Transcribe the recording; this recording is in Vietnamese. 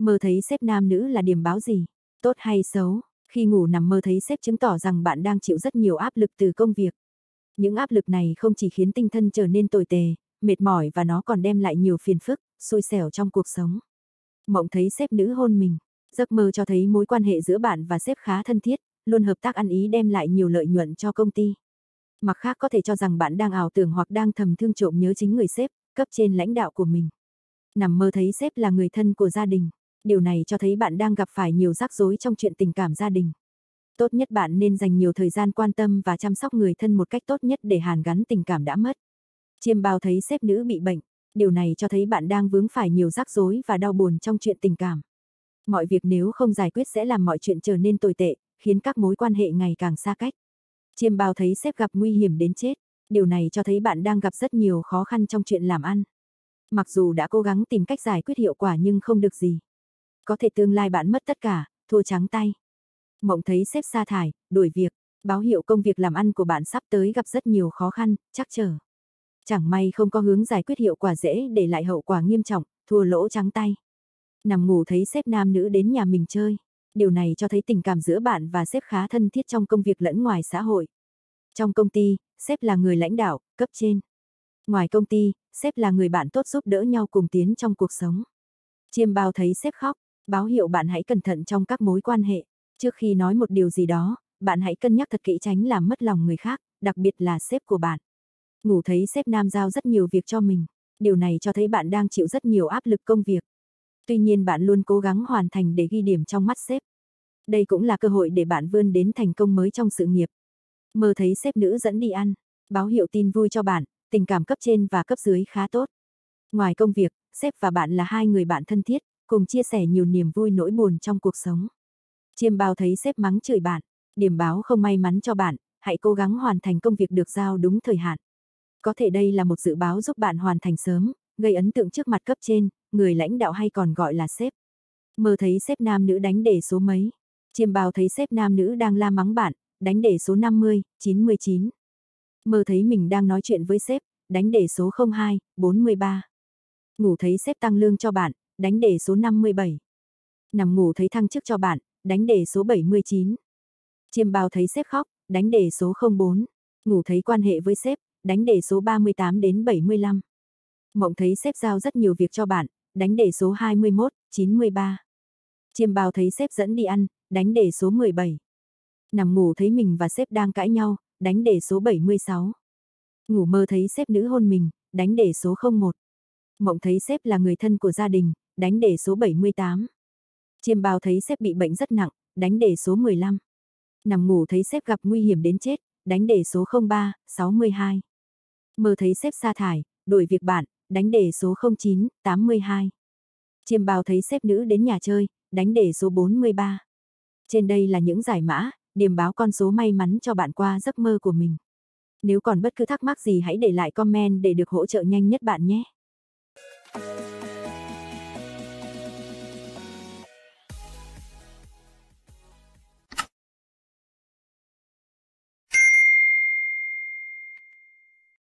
Mơ thấy sếp nam nữ là điểm báo gì? Tốt hay xấu? Khi ngủ nằm mơ thấy sếp chứng tỏ rằng bạn đang chịu rất nhiều áp lực từ công việc. Những áp lực này không chỉ khiến tinh thần trở nên tồi tệ, mệt mỏi và nó còn đem lại nhiều phiền phức, xui xẻo trong cuộc sống. Mộng thấy sếp nữ hôn mình, giấc mơ cho thấy mối quan hệ giữa bạn và sếp khá thân thiết, luôn hợp tác ăn ý đem lại nhiều lợi nhuận cho công ty. Mặt khác có thể cho rằng bạn đang ảo tưởng hoặc đang thầm thương trộm nhớ chính người sếp, cấp trên lãnh đạo của mình. Nằm mơ thấy sếp là người thân của gia đình, điều này cho thấy bạn đang gặp phải nhiều rắc rối trong chuyện tình cảm gia đình. Tốt nhất bạn nên dành nhiều thời gian quan tâm và chăm sóc người thân một cách tốt nhất để hàn gắn tình cảm đã mất. Chiêm bao thấy sếp nữ bị bệnh, điều này cho thấy bạn đang vướng phải nhiều rắc rối và đau buồn trong chuyện tình cảm. Mọi việc nếu không giải quyết sẽ làm mọi chuyện trở nên tồi tệ, khiến các mối quan hệ ngày càng xa cách. Chiêm bao thấy sếp gặp nguy hiểm đến chết, điều này cho thấy bạn đang gặp rất nhiều khó khăn trong chuyện làm ăn. Mặc dù đã cố gắng tìm cách giải quyết hiệu quả nhưng không được gì có thể tương lai bạn mất tất cả, thua trắng tay. Mộng thấy sếp sa thải, đuổi việc, báo hiệu công việc làm ăn của bạn sắp tới gặp rất nhiều khó khăn, chắc chờ. Chẳng may không có hướng giải quyết hiệu quả dễ để lại hậu quả nghiêm trọng, thua lỗ trắng tay. Nằm ngủ thấy sếp nam nữ đến nhà mình chơi. Điều này cho thấy tình cảm giữa bạn và sếp khá thân thiết trong công việc lẫn ngoài xã hội. Trong công ty, sếp là người lãnh đạo, cấp trên. Ngoài công ty, sếp là người bạn tốt giúp đỡ nhau cùng tiến trong cuộc sống. Chiêm bao thấy sếp khóc, Báo hiệu bạn hãy cẩn thận trong các mối quan hệ. Trước khi nói một điều gì đó, bạn hãy cân nhắc thật kỹ tránh làm mất lòng người khác, đặc biệt là sếp của bạn. Ngủ thấy sếp nam giao rất nhiều việc cho mình. Điều này cho thấy bạn đang chịu rất nhiều áp lực công việc. Tuy nhiên bạn luôn cố gắng hoàn thành để ghi điểm trong mắt sếp. Đây cũng là cơ hội để bạn vươn đến thành công mới trong sự nghiệp. Mơ thấy sếp nữ dẫn đi ăn, báo hiệu tin vui cho bạn, tình cảm cấp trên và cấp dưới khá tốt. Ngoài công việc, sếp và bạn là hai người bạn thân thiết, cùng chia sẻ nhiều niềm vui nỗi buồn trong cuộc sống. Chiêm bao thấy sếp mắng chửi bạn, điểm báo không may mắn cho bạn, hãy cố gắng hoàn thành công việc được giao đúng thời hạn. Có thể đây là một dự báo giúp bạn hoàn thành sớm, gây ấn tượng trước mặt cấp trên, người lãnh đạo hay còn gọi là sếp. Mơ thấy sếp nam nữ đánh đề số mấy. Chiêm bao thấy sếp nam nữ đang la mắng bạn, đánh đề số 50, 99. Mơ thấy mình đang nói chuyện với sếp, đánh đề số 02, 43. Ngủ thấy sếp tăng lương cho bạn, đánh đề số 57. Nằm ngủ thấy thăng chức cho bạn, đánh đề số 79. Chiêm bao thấy sếp khóc, đánh đề số 04. Ngủ thấy quan hệ với sếp, đánh đề số 38 đến 75. Mộng thấy sếp giao rất nhiều việc cho bạn, đánh đề số 21, 93. Chiêm bao thấy sếp dẫn đi ăn, đánh đề số 17. Nằm ngủ thấy mình và sếp đang cãi nhau, đánh đề số 76. Ngủ mơ thấy sếp nữ hôn mình, đánh đề số 01. Mộng thấy sếp là người thân của gia đình, đánh đề số 78. Chiêm bao thấy sếp bị bệnh rất nặng, đánh đề số 15. Nằm ngủ thấy sếp gặp nguy hiểm đến chết, đánh đề số 03, 62. Mơ thấy sếp sa thải, đổi việc bạn, đánh đề số 09, 82. Chiêm bao thấy sếp nữ đến nhà chơi, đánh đề số 43. Trên đây là những giải mã, điểm báo con số may mắn cho bạn qua giấc mơ của mình. Nếu còn bất cứ thắc mắc gì hãy để lại comment để được hỗ trợ nhanh nhất bạn nhé.